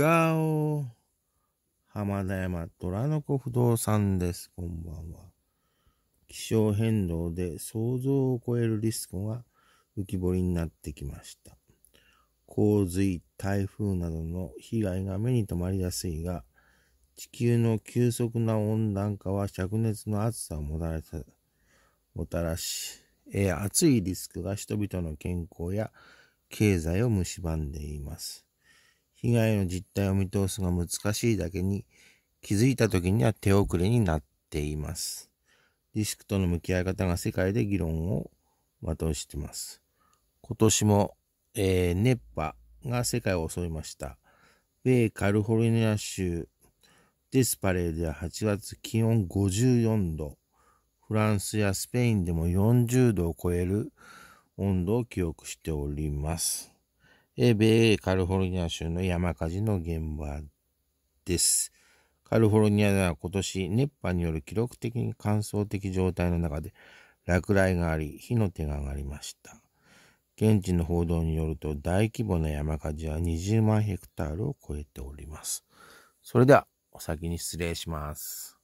ガオ浜田山虎の子不動産です。こんばんは。気象変動で想像を超えるリスクが浮き彫りになってきました。洪水、台風などの被害が目に留まりやすいが、地球の急速な温暖化は灼熱の暑さをもたらもたらし、え熱いリスクが人々の健康や経済を蝕んでいます。被害の実態を見通すが難しいだけに、気づいた時には手遅れになっています。リスクとの向き合い方が世界で議論を的をしています。今年も、えー、熱波が世界を襲いました。米カルフォルニア州デスパレーでは8月気温54度、フランスやスペインでも40度を超える温度を記憶しております。え米カリフォルニア州の山火事の現場です。カリフォルニアでは今年熱波による記録的に乾燥的状態の中で落雷があり火の手が上がりました。現地の報道によると大規模な山火事は20万ヘクタールを超えております。それではお先に失礼します。